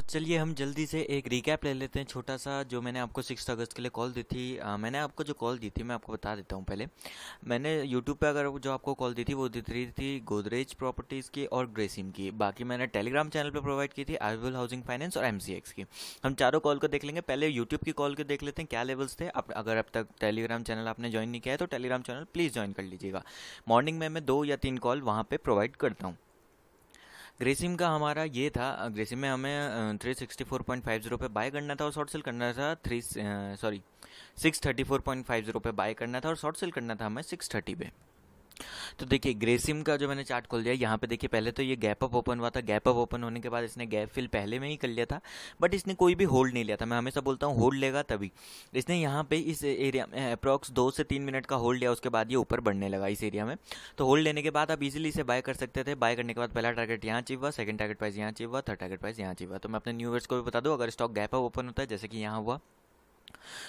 तो चलिए हम जल्दी से एक रिकैप ले लेते हैं छोटा सा जो मैंने आपको सिक्स अगस्त के लिए कॉल दी थी आ, मैंने आपको जो कॉल दी थी मैं आपको बता देता हूँ पहले मैंने यूट्यूब पे अगर जो आपको कॉल दी थी वो दी रही थी गोदरेज प्रॉपर्टीज़ की और ग्रेसिम की बाकी मैंने टेलीग्राम चैनल पर प्रोवाइड की थी आरबीएल हाउसिंग फाइनेंस और एम की हम चारों कॉल को देख लेंगे पहले यूट्यूब की कॉल को देख लेते हैं क्या लेवल्स थे आप अगर अब तक टेलीग्राम चैनल आपने ज्वाइन नहीं किया है तो टेलीग्राम चैनल प्लीज़ ज्वाइन कर लीजिएगा मॉर्निंग में मैं दो या तीन कॉल वहाँ पर प्रोवाइड करता हूँ ग्रेसिम का हमारा ये था ग्रेसिम में हमें three sixty four point five zero पे बाय करना था और शॉर्ट सेल करना था three sorry six thirty four point five zero पे बाय करना था और शॉर्ट सेल करना था हमें सिक्स थर्टी पे तो देखिए ग्रेसिम का जो मैंने चार्ट खोल दिया यहाँ पे देखिए पहले तो ये गैप अप ओपन हुआ था गैप अप ओपन होने के बाद इसने गैप फिल पहले में ही कर लिया था बट इसने कोई भी होल्ड नहीं लिया था मैं हमेशा बोलता हूँ होल्ड लेगा तभी इसने यहाँ पे इस एरिया में अप्रॉक्स दो से तीन मिनट का होल्ड लिया उसके बाद ये ऊपर बढ़ने लगा इस एरिया में तो होल्ड लेने के बाद आप इजिली इसे बाय कर सकते थे बाय करने के बाद पहला टारगेट यहाँ अचीव हुआ सेकंड टारगेट प्राइस यहाँ अचीव हुआ थर्ड टारगेट प्राइस यहाँ अचीव हुआ तो मैं अपने न्यूवर्स को भी बता दूँ अगर स्टॉक गैप अप ओपन होता है जैसे कि यहाँ हुआ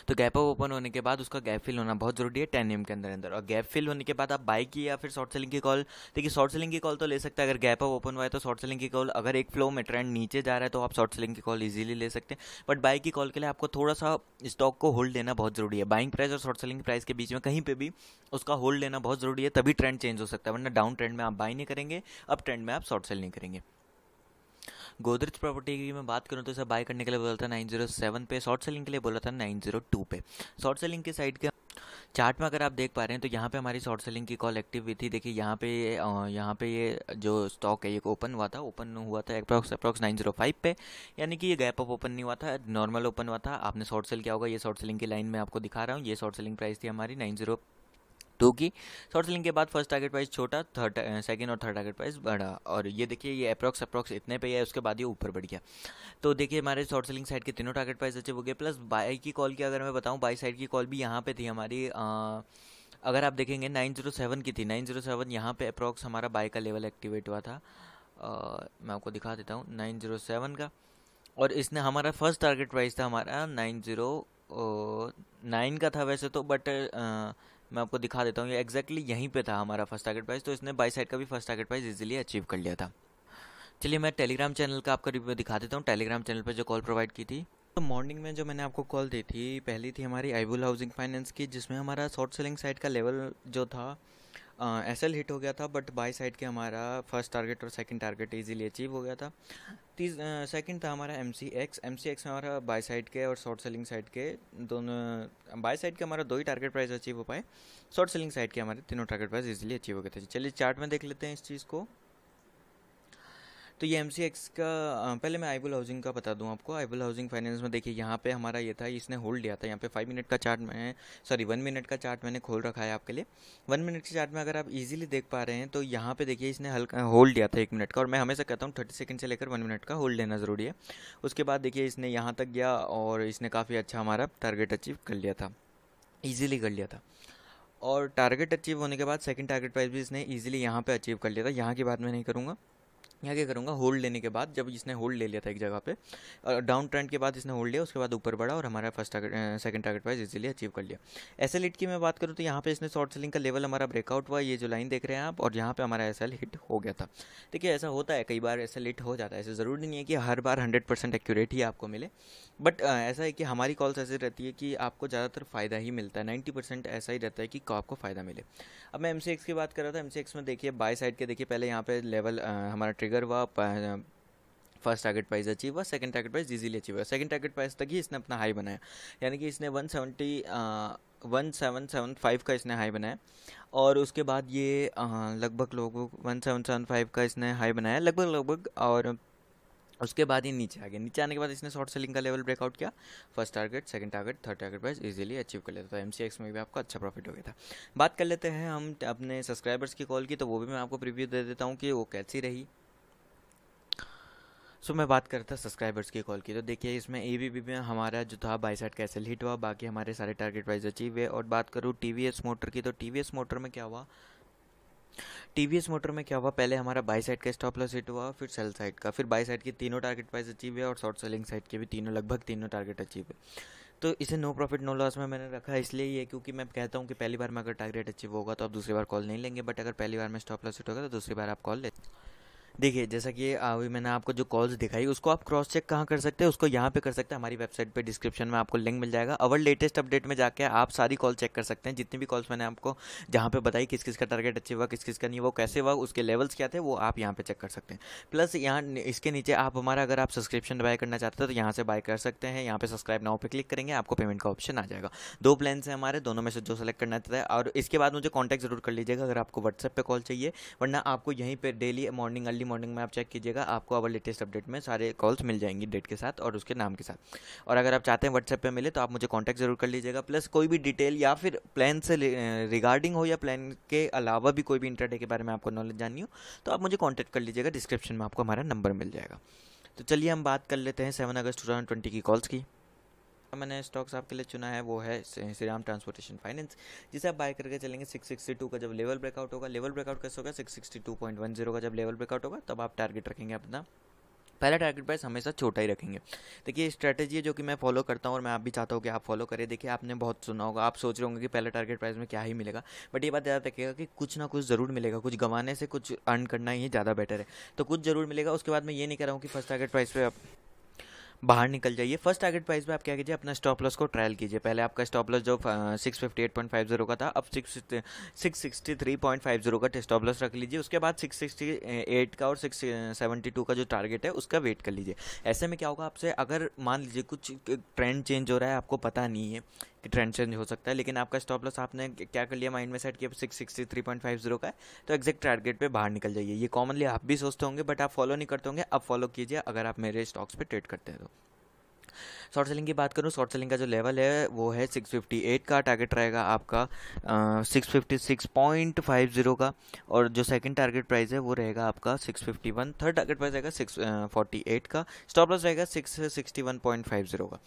तो गैप अप ओपन होने के बाद उसका गैप फिल होना बहुत ज़रूरी है टेन एम के अंदर अंदर और गैप फिल होने के बाद आप बाई की या फिर शॉर्ट सेलिंग की कॉल देखिए शॉर्ट सेलिंग की कॉल तो ले सकते हैं अगर गैप अप ओपन हुआ है तो शॉर्ट सेलिंग की कॉल अगर एक फ्लो में ट्रेंड नीचे जा रहा है तो आप शॉर्ट सेलिंग की कॉल ईजिली ले सकते हैं बट बाई की कॉल के लिए आपको थोड़ा सा स्टॉक को होल्ड लेना बहुत ज़रूरी है बाइंग प्राइस और शॉर्ट सेलिंग प्राइस के बीच में कहीं पर भी उसका होल्ड लेना बहुत ज़रूरी है तभी ट्रेंड चेंज हो सकता है वरना डाउन ट्रेंड में आप बाई नहीं करेंगे अब ट्रेंड में आप शॉर्ट सेल नहीं करेंगे गोदरेज प्रॉपर्टी की मैं बात करूँ तो इसे बाय करने के लिए बोला था नाइन जीरो सेवन पे शॉर्ट सेलिंग के लिए बोला था नाइन जीरो टू पे शॉर्ट सेलिंग के साइड के चार्ट में अगर आप देख पा रहे हैं तो यहाँ पे हमारी शॉर्ट सेलिंग की कॉल एक्टिव हुई थी देखिए यहाँ पे यहाँ पे ये जो स्टॉक है ये ओपन हुआ था ओपन हुआ था approx approx nine zero five पे यानी कि ये गैप अप ओपन नहीं हुआ था नॉर्मल ओपन हुआ था आपने शॉर्ट सेल किया होगा ये शॉर्ट सेलिंग की लाइन में आपको दिखा रहा हूँ ये शॉर्ट सेलिंग प्राइस थी हमारी नाइन जीरो टू की शॉर्ट सेलिंग के बाद फर्स्ट टारगेट प्राइस छोटा थर्ड सेकंड और थर्ड टारगेट प्राइस बढ़ा और ये देखिए ये अप्रॉक्स अप्रॉक्स इतने पे है उसके बाद ये ऊपर बढ़ गया तो देखिए हमारे शॉर्ट सेलिंग साइड के तीनों टारगेट प्राइस अचीव हो गए प्लस बाई की कॉल की अगर मैं बताऊँ बाई साइड की कॉल भी यहाँ पर थी हमारी आ, अगर आप देखेंगे 907 की थी 907 यहाँ पर अप्रॉक्स हमारा बाई का लेवल एक्टिवेट हुआ था आ, मैं आपको दिखा देता हूँ 907 का और इसने हमारा फर्स्ट टारगेट प्राइस था हमारा 909 का था वैसे तो बट आ, मैं आपको दिखा देता हूँ ये एग्जैक्टली यहीं पे था हमारा फर्स्ट टारगेट प्राइस तो इसने बाई साइड का भी first target price easily achieve कर लिया था चलिए मैं टेलीग्राम चैनल का आपका रिव्यू दिखा देता हूँ टेलीग्राम चैनल पर जो कॉल प्रोवाइड की थी तो मॉर्निंग में जो मैंने आपको कॉल दी थी पहली थी हमारी आईबुल हाउसिंग फाइनेंस की जिसमें हमारा शॉर्ट सेलिंग साइट का लेवल जो था एस एल हिट हो गया था बट बाई साइड के हमारा फर्स्ट टारगेट और सेकंड टारगेट इजीली अचीव हो गया था तीस सेकंड था हमारा M C X M C X में हमारा बाई साइड के और शॉर्ट सेलिंग साइड के दोनों बाई साइड के हमारा दो ही टारगेट प्राइस अचीव हो पाए शॉर्ट सेलिंग साइड के हमारे तीनों टारगेट प्राइस इजीली अचीव हो गए थे चलिए चार्ट में देख लेते हैं इस चीज़ को तो ये एम का पहले मैं आईबुल हाउसिंग का बता दूँ आपको आईबुल हाउसिंग फाइनेंस में देखिए यहाँ पे हमारा ये था इसने होल्ड लिया था यहाँ पे फाइव मिनट का चार्ट मैं सॉरी वन मिनट का चार्ट मैंने खोल रखा है आपके लिए वन मिनट के चार्ट में अगर आप इजीली देख पा रहे हैं तो यहाँ पे देखिए इसने हल्का होल्ड लिया था एक मिनट का और मैं हमेशा कहता हूँ थर्टी सेकेंड से लेकर वन मिनट का होल्ड लेना ज़रूरी है उसके बाद देखिए इसने यहाँ तक गया और इसने काफ़ी अच्छा हमारा टारगेट अचीव कर लिया था ईजिली कर लिया था और टारगेट अचीव होने के बाद सेकंड टारगेट प्राइस भी इसने इजीली यहाँ पे अचीव कर लिया था यहाँ की बात मैं नहीं करूँगा यहाँ क्या करूँगा होल्ड लेने के बाद जब इसने होल्ड ले लिया था एक जगह पे डाउन ट्रेंड के बाद इसने होल्ड लिया उसके बाद ऊपर बढ़ा और हमारा first target second target price easily achieve कर लिया एस एल हिट की मैं बात करूँ तो यहाँ पे इसने शॉर्ट सेलिंग का लेवल हमारा ब्रेकआउट हुआ ये जो लाइन देख रहे हैं आप और यहाँ पर हमारा एस हिट हो गया था देखिए ऐसा होता है कई बार एस हिट हो जाता है ऐसे ज़रूरी नहीं है कि हर बार हंड्रेड परसेंट एक्यूरेट ही आपको मिले बट ऐसा है कि हमारी कॉल्स ऐसी रहती है कि आपको ज़्यादातर फ़ायदा ही मिलता है नाइन्टी परसेंट ऐसा ही रहता है कि आपको फ़ायदा मिले अब मैं एम की बात कर रहा था एम में देखिए बाई साइड के देखिए पहले यहाँ पर लेवल हमारा टाइगर हुआ फर्स्ट टारगेट प्राइस अचीव हुआ second target price easily achieve हुआ सेकंड टारगेट प्राइस तक ही इसने अपना हाई बनाया यानी कि इसने 170 वन सेवन सेवन फाइव का इसने हाई बनाया और उसके बाद ये लगभग लोगों वन सेवन सेवन फाइव का इसने हाई बनाया लगभग लगभग और उसके बाद ही नीचे आ गया नीचे आने के बाद इसने शॉर्ट सेलिंग का लेवल ब्रेकआउट किया first target second target third target price easily achieve कर लेता था एम में भी आपको अच्छा प्रॉफिट हो गया था बात कर लेते हैं हम अपने सब्सक्राइबर्स की कॉल की तो वो भी मैं आपको प्रीव्यू दे देता हूँ कि वो कैसी रही सो मैं बात करता था सब्सक्राइबर्स की कॉल की तो देखिए इसमें ए बी में हमारा जो था बाई साइड कैसल हिट हुआ बाकी हमारे सारे टारगेट वाइज अचीव हुए और बात करूँ टी वी एस मोटर की तो टी वी एस मोटर में क्या हुआ टी वी एस मोटर में क्या हुआ पहले हमारा बाई साइड का स्टॉप लॉस हिट हुआ फिर सेल साइड का फिर बाई साइड की तीनों टारगेट वाइज अचीव हुए और शॉर्ट सेलिंग साइड के भी तीनों लगभग तीनों टारगेट अचीव हुए तो इसे नो प्रॉफिट नो लॉस में मैंने रखा इसलिए ये क्योंकि मैं कहता हूँ कि पहली बार में अगर टारगेट अचीव होगा तो आप दूसरी बार कॉल नहीं लेंगे बट अगर पहली बार में स्टॉप लॉस हिट होगा तो दूसरी बार आप कॉल ले देखिए जैसा कि अभी मैंने आपको जो कॉल्स दिखाई उसको आप क्रॉस चेक कहाँ कर सकते हैं उसको यहाँ पे कर सकते हैं हमारी वेबसाइट पे डिस्क्रिप्शन में आपको लिंक मिल जाएगा अवर लेटेस्ट अपडेट में जाके आप सारी कॉल चेक कर सकते हैं जितनी भी कॉल्स मैंने आपको जहाँ पे बताई किस किस का टारगेट अच्छे हुआ किस किस का नहीं हुआ कैसे हुआ उसके लेवल्स क्या थे वो आप यहाँ पर चेक कर सकते हैं प्लस यहाँ इसके नीचे आप हमारा अगर आप सब्सक्रिप्शन बाय करना चाहते हैं तो यहाँ से बाय कर सकते हैं यहाँ पर सब्सक्राइब नाउ पर क्लिक करेंगे आपको पेमेंट का ऑप्शन आ जाएगा दो प्लान है हमारे दोनों में से जो सेलेक्ट करना चाहता है और इसके बाद मुझे कॉन्टैक्ट जरूर कर लीजिएगा अगर आपको व्हाट्सएप पर कॉल चाहिए वरना आपको यहीं पर daily morning early early morning में आप चेक कीजिएगा आपको अवर लेटेस्ट अपडेट में सारे कॉल्स मिल जाएंगी डेट के साथ और उसके नाम के साथ और अगर आप चाहते हैं व्हाट्सएप पर मिले तो आप मुझे कॉन्टैक्ट जरूर कर लीजिएगा प्लस कोई भी डिटेल या फिर प्लान से रिगार्डिंग हो या प्लान के अलावा भी कोई भी इंटरडे के बारे में आपको नॉलेज जाननी हो तो आप मुझे कॉन्टैक्ट कर लीजिएगा डिस्क्रिप्शन में आपको हमारा नंबर मिल जाएगा तो चलिए हम बात कर लेते हैं seven August two thousand twenty की कॉल्स की मैंने स्टॉक्स आपके लिए चुना है वो है श्री राम ट्रांसपोर्टेशन फाइनेंस जिसे आप बाय करके चलेंगे सिक्स सिक्सटी टू का जब लेवल ब्रेकआउट होगा लेवल ब्रेकआउट कैसे होगा six sixty two point one zero का जब लेवल ब्रेकआउट होगा तब आप टारगेट रखेंगे अपना पहला टारगेट प्राइस हमेशा छोटा ही रखेंगे देखिए स्ट्रैटेजी है जो कि मैं फॉलो करता हूँ और मैं आप भी चाहता हूँ कि आप फॉलो करें देखिए आपने बहुत सुना होगा आप सोच रहे होंगे कि पहला टारगेट प्राइस में क्या ही मिलेगा बट ये बात याद रखिएगा कि कुछ ना कुछ ज़रूर मिलेगा कुछ गंवाने से कुछ अर्न करना ही ज़्यादा बेटर है तो कुछ ज़रूर मिलेगा उसके बाद मैं ये नहीं कह रहा हूँ कि फर्स्ट टारगेट प्राइस पर बाहर निकल जाइए फर्स्ट टारगेट प्राइस में आप क्या कीजिए अपना स्टॉप लॉस को ट्रायल कीजिए पहले आपका स्टॉप लॉस जो six fifty eight point five zero का था अब six six sixty three point five zero का स्टॉप लॉस रख लीजिए उसके बाद सिक्स सिक्सटी एट का और सिक्स सेवेंटी टू का जो टारगेट है उसका वेट कर लीजिए ऐसे में क्या होगा आपसे अगर मान लीजिए कुछ ट्रेंड चेंज हो रहा है आपको पता नहीं है कि ट्रेंड चेंज हो सकता है लेकिन आपका स्टॉप लॉस आपने क्या कर लिया माइंड में सेट किया six sixty three point five zero का है तो एक्जैक्ट टारगेट पे बाहर निकल जाइए ये कॉमनली आप भी सोचते होंगे बट आप फॉलो नहीं करते होंगे अब फॉलो कीजिए अगर आप मेरे स्टॉक्स पर ट्रेड करते हैं तो शॉर्ट सेलिंग की बात करूँ शॉर्ट सेलिंग का जो लेवल है वो है 658 का टारगेट रहेगा आपका सिक्स 656.50 का और जो सेकंड टारगेट प्राइस है वो रहेगा आपका 651 थर्ड टारगेट प्राइस रहेगा 648 का स्टॉप लॉस रहेगा 661.50 का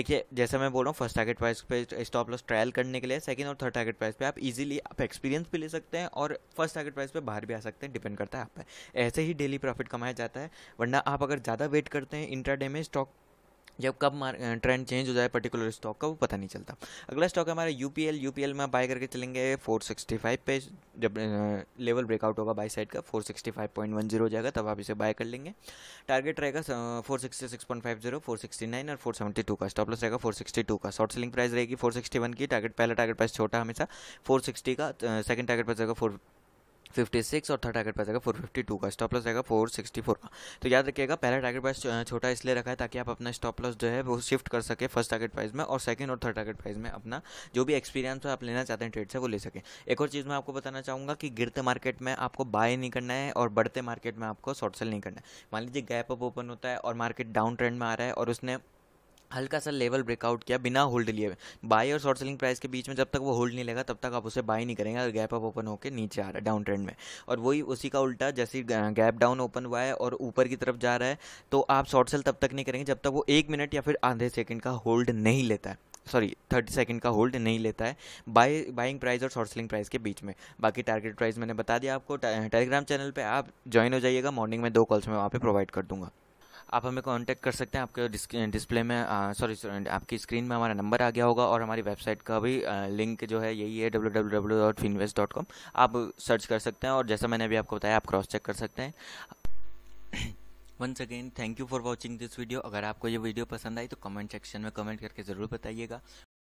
देखिए जैसा मैं बोल रहा हूँ फर्स्ट टारगेट प्राइस पे स्टॉप लॉस ट्रायल करने के लिए सेकेंड और थर्ड टारगेट प्राइस पे आप इजीली आप एक्सपीरियंस भी ले सकते हैं और फर्स्ट टारगेट प्राइस पे बाहर भी आ सकते हैं डिपेंड करता है आप ऐसे ही डेली प्रॉफिट कमाया जाता है वरना आप अगर ज़्यादा वेट करते हैं इंट्रा में स्टॉक जब कब ट्रेंड चेंज हो जाए पर्टिकुलर स्टॉक का वो पता नहीं चलता अगला स्टॉक है हमारा U P L U P L में बाय करके चलेंगे फोर सिक्सटी फाइव पे जब लेवल ब्रेकआउट होगा बाई साइड का four sixty five point zero हो जाएगा तब आप इसे बाय कर लेंगे टारगेट रहेगा four four six point five zero sixty nine और फोर सेवेंटी टू का स्टॉप लॉस रहेगा टू का शॉर्ट सेलिंग प्राइस रहेगी फोर सिक्सटी वन की टारगेट पहला टारगेट प्राइस छोटा हमेशा फोर सिक्सटी का सेकंड टारगेट प्राइस रहेगा फोर फिफ्टी सिक्स और थर्ड टारगेट प्राइस रहेगा फोर फिफ्टी टू का स्टॉप लॉस रहेगा फोर सिक्सटी फोर का तो याद रखिएगा पहला टारगेट प्राइस छोटा इसलिए रखा है ताकि आप अपना स्टॉप लॉस जो है वो शिफ्ट कर सके फर्स्ट टारगेट प्राइस में और सेकंड और थर्ड टारगेट प्राइस में अपना जो भी एक्सपीरियंस आप लेना चाहते हैं ट्रेड से वो ले सकें एक और चीज़ मैं आपको बताना चाहूँगा कि गिरते मार्केट में आपको बाय नहीं करना है और बढ़ते मार्केट में आपको शॉर्ट सेल नहीं करना है मान लीजिए गैप अप ओपन होता है और मार्केट डाउन ट्रेंड में आ रहा है और उसने हल्का सा लेवल ब्रेकआउट किया बिना होल्ड लिए बाय और शॉर्ट सेलिंग प्राइस के बीच में जब तक वो होल्ड नहीं लेगा तब तक आप उसे बाई नहीं करेंगे अगर गैप अप ओपन होकर नीचे आ रहा है डाउन ट्रेंड में और वही उसी का उल्टा जैसे गैप डाउन ओपन हुआ है और ऊपर की तरफ जा रहा है तो आप शॉर्ट सेल तब तक नहीं करेंगे जब तक वो एक मिनट या फिर आधे सेकेंड का होल्ड नहीं लेता है सॉरी थर्टी सेकंड का होल्ड नहीं लेता है बाई बाइंग प्राइस और शॉर्ट सेलिंग प्राइस के बीच में बाकी टारगेट प्राइस मैंने बता दिया आपको टेलीग्राम चैनल पर आप ज्वाइन हो जाइएगा मॉर्निंग में दो कॉल्स में वहाँ पर प्रोवाइड कर दूंगा आप हमें कॉन्टैक्ट कर सकते हैं आपके डिस्प्ले में सॉरी आपकी स्क्रीन में हमारा नंबर आ गया होगा और हमारी वेबसाइट का भी लिंक जो है यही है W W W dot Finvest dot com आप सर्च कर सकते हैं और जैसा मैंने अभी आपको बताया आप क्रॉस चेक कर सकते हैं once again thank you for watching this video अगर आपको ये वीडियो पसंद आई तो कमेंट सेक्शन में कमेंट करके ज़रूर बताइएगा